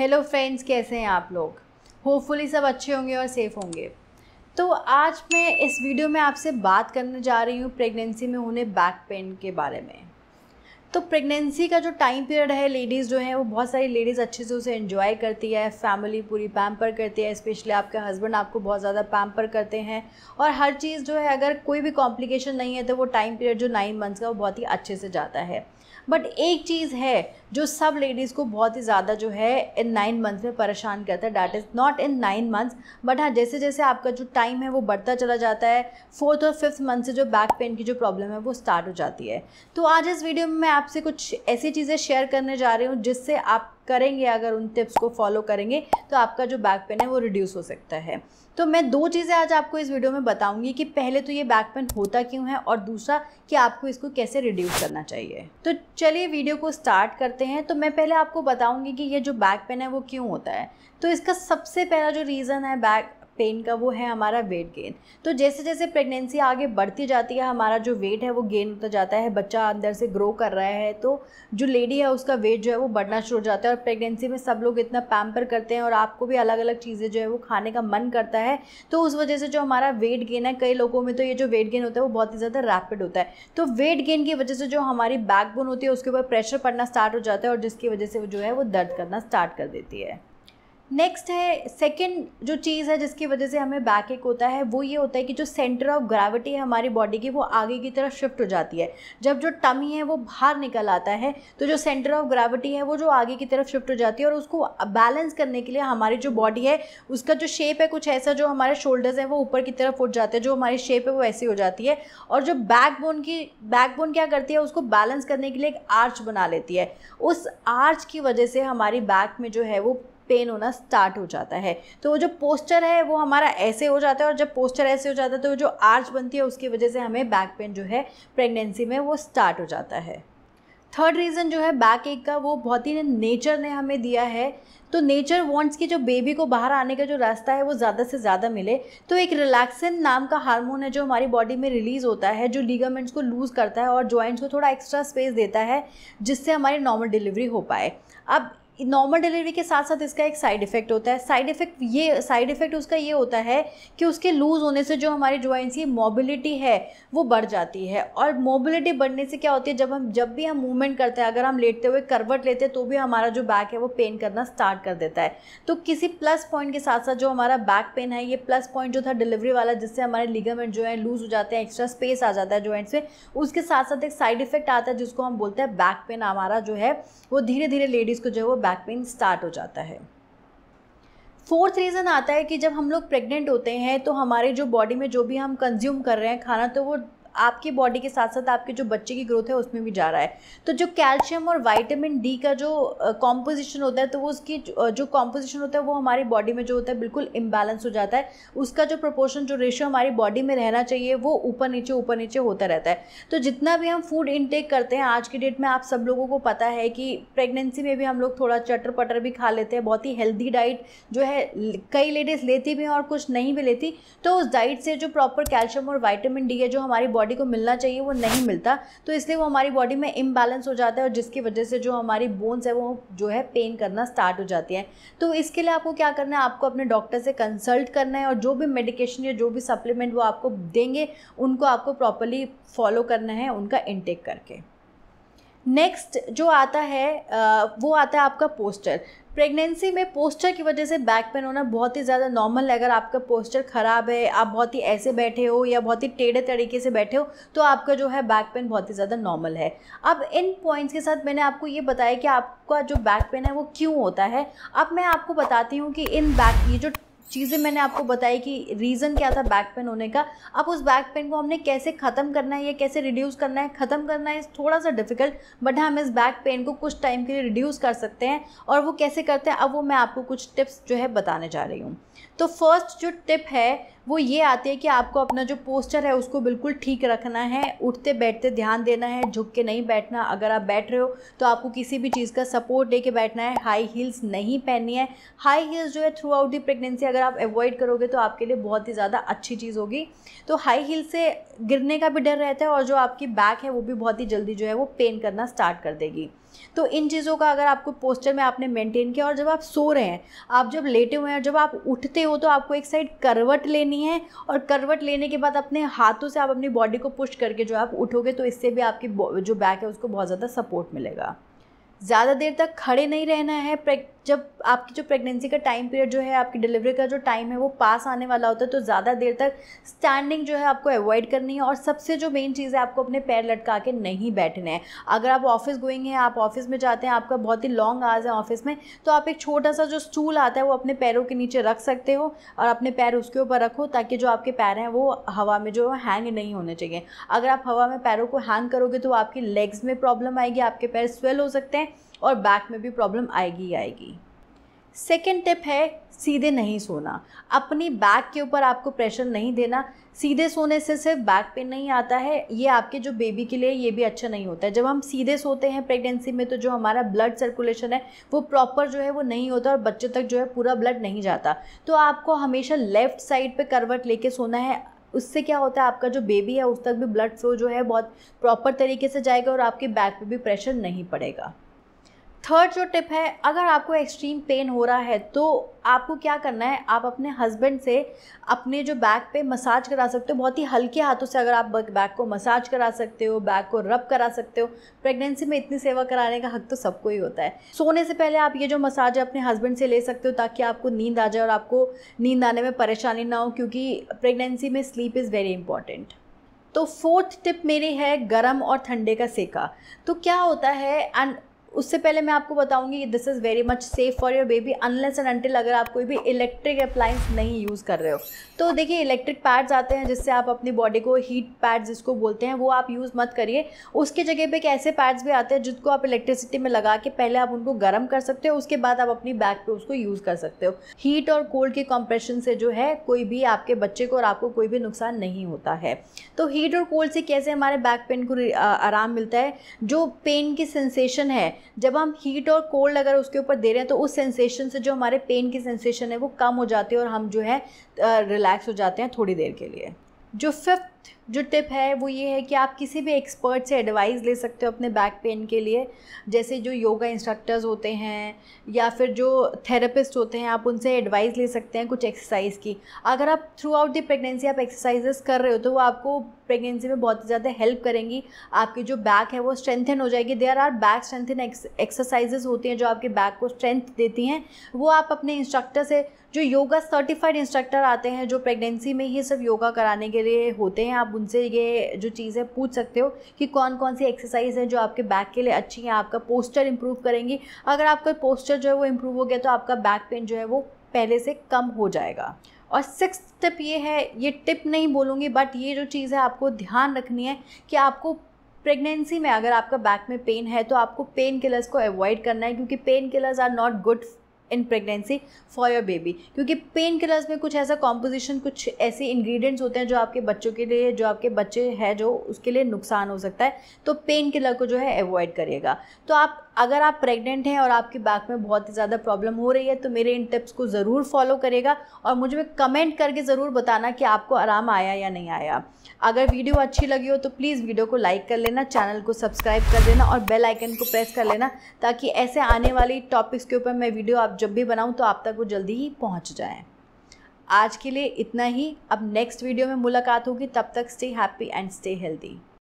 hello friends कैसे हैं आप लोग होपफुली सब अच्छे होंगे और सेफ़ होंगे तो आज मैं इस वीडियो में आपसे बात करने जा रही हूँ प्रेगनेंसी में होने बैक पेन के बारे में तो प्रेगनेंसी का जो टाइम पीरियड है लेडीज़ जो हैं वो बहुत सारी लेडीज़ अच्छे से उसे इन्जॉय करती है फैमिली पूरी पैम्पर करती है स्पेशली आपके हस्बैंड आपको बहुत ज़्यादा पैम्पर करते हैं और हर चीज़ जो है अगर कोई भी कॉम्प्लिकेशन नहीं है तो वो टाइम पीरियड जो नाइन मंथ्स का वो बहुत ही अच्छे से जाता है बट एक चीज़ है जो सब लेडीज़ को बहुत ही ज़्यादा जो है इन नाइन मंथ में परेशान करता है that is not in nine months but हाँ जैसे जैसे आपका जो टाइम है वो बढ़ता चला जाता है फोर्थ और फिफ्थ मंथ से जो बैक पेन की जो प्रॉब्लम है वो स्टार्ट हो जाती है तो आज इस वीडियो में मैं आपसे कुछ ऐसी चीज़ें शेयर करने जा रही हूँ जिससे आप करेंगे अगर उन टिप्स को फॉलो करेंगे तो आपका जो बैक पेन है वो रिड्यूस हो सकता है तो मैं दो चीज़ें आज आपको इस वीडियो में बताऊंगी कि पहले तो ये बैक पेन होता क्यों है और दूसरा कि आपको इसको कैसे रिड्यूस करना चाहिए तो चलिए वीडियो को स्टार्ट करते हैं तो मैं पहले आपको बताऊंगी कि ये जो बैक पेन है वो क्यों होता है तो इसका सबसे पहला जो रीज़न है बैक पेन का वो है हमारा वेट गेन तो जैसे जैसे प्रेगनेंसी आगे बढ़ती जाती है हमारा जो वेट है वो गेन होता जाता है बच्चा अंदर से ग्रो कर रहा है तो जो लेडी है उसका वेट जो है वो बढ़ना शुरू हो जाता है और प्रेगनेंसी में सब लोग इतना पैम्पर करते हैं और आपको भी अलग अलग चीज़ें जो है वो खाने का मन करता है तो उस वजह से जो हमारा वेट गेन है कई लोगों में तो ये जो वेट गेन होता है वो बहुत ही ज़्यादा रैपिड होता है तो वेट गेन की वजह से जो हमारी बैकबोन होती है उसके ऊपर प्रेशर पड़ना स्टार्ट हो जाता है और जिसकी वजह से वो जो है वो दर्द करना स्टार्ट कर देती है नेक्स्ट है सेकेंड जो चीज़ है जिसकी वजह से हमें बैक एक होता है वो ये होता है कि जो सेंटर ऑफ ग्रेविटी है हमारी बॉडी की वो आगे की तरफ शिफ्ट हो जाती है जब जो टमी है वो बाहर निकल आता है तो जो सेंटर ऑफ ग्रेविटी है वो जो आगे की तरफ शिफ्ट हो जाती है और उसको बैलेंस करने के लिए हमारी जो बॉडी है उसका जो शेप है कुछ ऐसा जो हमारे शोल्डर्स हैं वो ऊपर की तरफ उठ जाते हैं जो हमारी शेप है वो ऐसी हो जाती है और जो बैकबोन की बैकबोन क्या करती है उसको बैलेंस करने के लिए एक आर्च बना लेती है उस आर्च की वजह से हमारी बैक में जो है वो पेन होना स्टार्ट हो जाता है तो वो जो पोस्टर है वो हमारा ऐसे हो जाता है और जब पोस्टर ऐसे हो जाता है तो वो जो आर्च बनती है उसकी वजह से हमें बैक पेन जो है प्रेगनेंसी में वो स्टार्ट हो जाता है थर्ड रीज़न जो है बैक एक का वो बहुत ही नेचर ने हमें दिया है तो नेचर वांट्स कि जो बेबी को बाहर आने का जो रास्ता है वो ज़्यादा से ज़्यादा मिले तो एक रिलैक्सन नाम का हार्मोन है जो हमारी बॉडी में रिलीज़ होता है जो लीगामेंट्स को लूज़ करता है और जॉइंट्स को थोड़ा एक्स्ट्रा स्पेस देता है जिससे हमारी नॉर्मल डिलीवरी हो पाए अब नॉर्मल डिलीवरी के साथ साथ इसका एक साइड इफेक्ट होता है साइड इफेक्ट ये साइड इफेक्ट उसका ये होता है कि उसके लूज़ होने से जो हमारे ज्वाइंट्स की मोबिलिटी है वो बढ़ जाती है और मोबिलिटी बढ़ने से क्या होती है जब हम जब भी हम मूवमेंट करते हैं अगर हम लेटते हुए करवट लेते हैं तो भी हमारा जो बैक है वो पेन करना स्टार्ट कर देता है तो किसी प्लस पॉइंट के साथ साथ जो हमारा बैक पेन है ये प्लस पॉइंट जो था डिलीवरी वाला जिससे हमारे लिगामेंट जो है लूज़ हो जाते हैं एक्स्ट्रा स्पेस आ जाता है ज्वाइंट्स में उसके साथ साथ एक साइड इफेक्ट आता है जिसको हम बोलते हैं बैक पेन हमारा जो है वो धीरे धीरे लेडीज़ को जो है वो बैक पेन स्टार्ट हो जाता है फोर्थ रीज़न आता है कि जब हम लोग प्रेग्नेंट होते हैं तो हमारे जो बॉडी में जो भी हम कंज्यूम कर रहे हैं खाना तो वो आपकी बॉडी के साथ साथ आपके जो बच्चे की ग्रोथ है उसमें भी जा रहा है तो जो कैल्शियम और वाइटामिन डी का जो कॉम्पोजिशन होता है तो वो उसकी जो कॉम्पोजिशन होता है वो हमारी बॉडी में जो होता है बिल्कुल इम्बैलेंस हो जाता है उसका जो प्रोपोर्शन जो रेशियो हमारी बॉडी में रहना चाहिए वो ऊपर नीचे ऊपर नीचे होता रहता है तो जितना भी हम फूड इनटेक करते हैं आज की डेट में आप सब लोगों को पता है कि प्रेगनेंसी में भी हम लोग थोड़ा चटर पटर भी खा लेते हैं बहुत ही हेल्दी डाइट जो है कई लेडीज़ लेती भी हैं और कुछ नहीं भी लेती तो उस डाइट से जो प्रॉपर कैल्शियम और वाइटामिन डी है जो हमारी बॉडी को मिलना चाहिए वो नहीं मिलता तो इसलिए वो हमारी बॉडी में इम्बैलेंस हो जाता है और जिसकी वजह से जो हमारी बोन्स है वो जो है पेन करना स्टार्ट हो जाती है तो इसके लिए आपको क्या करना है आपको अपने डॉक्टर से कंसल्ट करना है और जो भी मेडिकेशन या जो भी सप्लीमेंट वो आपको देंगे उनको आपको प्रॉपरली फॉलो करना है उनका इनटेक करके नेक्स्ट जो आता है वो आता है आपका पोस्टर प्रेगनेंसी में पोस्टर की वजह से बैक पेन होना बहुत ही ज़्यादा नॉर्मल है अगर आपका पोस्टर ख़राब है आप बहुत ही ऐसे बैठे हो या बहुत ही टेढ़े तरीके से बैठे हो तो आपका जो है बैक पेन बहुत ही ज़्यादा नॉर्मल है अब इन पॉइंट्स के साथ मैंने आपको ये बताया कि आपका जो बैक पेन है वो क्यों होता है अब मैं आपको बताती हूँ कि इन बैक ये जो चीज़ें मैंने आपको बताई कि रीज़न क्या था बैक पेन होने का अब उस बैक पेन को हमने कैसे ख़त्म करना है या कैसे रिड्यूस करना है ख़त्म करना है थोड़ा सा डिफिकल्ट बट हम इस बैक पेन को कुछ टाइम के लिए रिड्यूस कर सकते हैं और वो कैसे करते हैं अब वो मैं आपको कुछ टिप्स जो है बताने जा रही हूँ तो फर्स्ट जो टिप है वो ये आती है कि आपको अपना जो पोस्चर है उसको बिल्कुल ठीक रखना है उठते बैठते ध्यान देना है झुक के नहीं बैठना अगर आप बैठ रहे हो तो आपको किसी भी चीज़ का सपोर्ट लेके बैठना है हाई हील्स नहीं पहननी है हाई हील्स जो है थ्रू आउट दी प्रेगनेंसी अगर आप अवॉइड करोगे तो आपके लिए बहुत ही ज़्यादा अच्छी चीज़ होगी तो हाई हील से गिरने का भी डर रहता है और जो आपकी बैक है वो भी बहुत ही जल्दी जो है वो पेन करना स्टार्ट कर देगी तो इन चीज़ों का अगर आपको पोस्टर में आपने मेंटेन किया और जब आप सो रहे हैं आप जब लेटे हुए हैं जब आप उठते हो तो आपको एक साइड करवट लेनी है और करवट लेने के बाद अपने हाथों से आप अपनी बॉडी को पुश करके जो आप उठोगे तो इससे भी आपकी जो बैक है उसको बहुत ज़्यादा सपोर्ट मिलेगा ज़्यादा देर तक खड़े नहीं रहना है जब आपकी जो प्रेगनेंसी का टाइम पीरियड जो है आपकी डिलीवरी का जो टाइम है वो पास आने वाला होता है तो ज़्यादा देर तक स्टैंडिंग जो है आपको अवॉइड करनी है और सबसे जो मेन चीज़ है आपको अपने पैर लटका के नहीं बैठना है अगर आप ऑफिस गोइंग हैं आप ऑफिस में जाते हैं आपका बहुत ही लॉन्ग आवर्स है ऑफिस में तो आप एक छोटा सा जो स्टूल आता है वो अपने पैरों के नीचे रख सकते हो और अपने पैर उसके ऊपर रखो ताकि जो आपके पैर हैं वो हवा में जो हैंग नहीं होने चाहिए अगर आप हवा में पैरों को हैंग करोगे तो आपकी लेग्स में प्रॉब्लम आएगी आपके पैर स्वेल हो सकते हैं और बैक में भी प्रॉब्लम आएगी आएगी सेकेंड टिप है सीधे नहीं सोना अपनी बैक के ऊपर आपको प्रेशर नहीं देना सीधे सोने से सिर्फ बैक पेन नहीं आता है ये आपके जो बेबी के लिए ये भी अच्छा नहीं होता है जब हम सीधे सोते हैं प्रेगनेंसी में तो जो हमारा ब्लड सर्कुलेशन है वो प्रॉपर जो है वो नहीं होता और बच्चे तक जो है पूरा ब्लड नहीं जाता तो आपको हमेशा लेफ़्ट साइड पर करवट लेके सोना है उससे क्या होता है आपका जो बेबी है उस तक भी ब्लड फ्लो जो है बहुत प्रॉपर तरीके से जाएगा और आपके बैक पे भी प्रेशर नहीं पड़ेगा थर्ड जो टिप है अगर आपको एक्सट्रीम पेन हो रहा है तो आपको क्या करना है आप अपने हस्बैंड से अपने जो बैक पे मसाज करा सकते हो बहुत ही हल्के हाथों से अगर आप बैक को मसाज करा सकते हो बैक को रब करा सकते हो प्रेगनेंसी में इतनी सेवा कराने का हक तो सबको ही होता है सोने से पहले आप ये जो मसाज है अपने हस्बैंड से ले सकते हो ताकि आपको नींद आ जाए और आपको नींद आने में परेशानी ना हो क्योंकि प्रेगनेंसी में स्लीप इज़ वेरी इंपॉर्टेंट तो फोर्थ टिप मेरी है गरम और ठंडे का सेका तो क्या होता है एंड उससे पहले मैं आपको बताऊंगी कि this is very much safe for your baby unless and until अगर आप कोई भी इलेक्ट्रिक अप्लाइंस नहीं यूज़ कर रहे हो तो देखिए इलेक्ट्रिक पैड्स आते हैं जिससे आप अपनी बॉडी को हीट पैड्स जिसको बोलते हैं वो आप यूज़ मत करिए उसके जगह पे एक ऐसे पैड्स भी आते हैं जिसको आप इलेक्ट्रिसिटी में लगा के पहले आप उनको गर्म कर सकते हो उसके बाद आप अपनी बैक पर उसको यूज़ कर सकते हो हीट और कोल्ड के कॉम्प्रेशन से जो है कोई भी आपके बच्चे को और आपको कोई भी नुकसान नहीं होता है तो हीट और कोल्ड से कैसे हमारे बैक पेन को आराम मिलता है जो पेन की सेंसेशन है जब हम हीट और कोल्ड अगर उसके ऊपर दे रहे हैं तो उस सेंसेशन से जो हमारे पेन की सेंसेशन है वो कम हो जाती है और हम जो है रिलैक्स हो जाते हैं थोड़ी देर के लिए जो फिफ्थ जो टिप है वो ये है कि आप किसी भी एक्सपर्ट से एडवाइस ले सकते हो अपने बैक पेन के लिए जैसे जो योगा इंस्ट्रक्टर्स होते हैं या फिर जो थेरेपिस्ट होते हैं आप उनसे एडवाइस ले सकते हैं कुछ एक्सरसाइज की अगर आप थ्रू आउट दी प्रेगनेंसी आप एक्सरसाइजेस कर रहे हो तो वो आपको प्रेगनेंसी में बहुत ज़्यादा हेल्प करेंगी आपकी जो बैक है वो स्ट्रेंथन हो जाएगी there are back strengthen exercises होती हैं जो आपके बैक को स्ट्रेंथ देती हैं वो आप अपने इंस्ट्रक्टर से जो योगा सर्टिफाइड इंस्ट्रक्टर आते हैं जो प्रेगनेंसी में ही सब योगा कराने के लिए होते हैं हैं आप उनसे ये जो चीज़ें पूछ सकते हो कि कौन कौन सी एक्सरसाइज हैं जो आपके बैक के लिए अच्छी हैं आपका पोस्चर इंप्रूव करेंगी अगर आपका पोस्चर जो है वो इम्प्रूव हो गया तो आपका बैक पेन जो है वो पहले से कम हो जाएगा और सिक्स टिप ये है ये टिप नहीं बोलूँगी बट ये जो चीज़ है आपको ध्यान रखनी है कि आपको प्रेगनेंसी में अगर आपका बैक में पेन है तो आपको पेन किलर्स को अवॉइड करना है क्योंकि painkillers are not good in pregnancy for your baby क्योंकि पेन किलर्स में कुछ ऐसा कॉम्पोजिशन कुछ ऐसे इंग्रेडिएंट्स होते हैं जो आपके बच्चों के लिए जो आपके बच्चे हैं जो उसके लिए नुकसान हो सकता है तो पेन किलर को जो है अवॉइड करिएगा तो आप अगर आप प्रेग्नेंट हैं और आपके बैक में बहुत ही ज़्यादा प्रॉब्लम हो रही है तो मेरे इन टिप्स को ज़रूर फॉलो करेगा और मुझे कमेंट करके ज़रूर बताना कि आपको आराम आया या नहीं आया अगर वीडियो अच्छी लगी हो तो प्लीज़ वीडियो को लाइक कर लेना चैनल को सब्सक्राइब कर देना और बेल आइकन को प्रेस कर लेना ताकि ऐसे आने वाली टॉपिक्स के ऊपर मैं वीडियो आप जब भी बनाऊँ तो आप तक वो जल्दी ही पहुँच जाए आज के लिए इतना ही अब नेक्स्ट वीडियो में मुलाकात होगी तब तक stay happy and stay healthy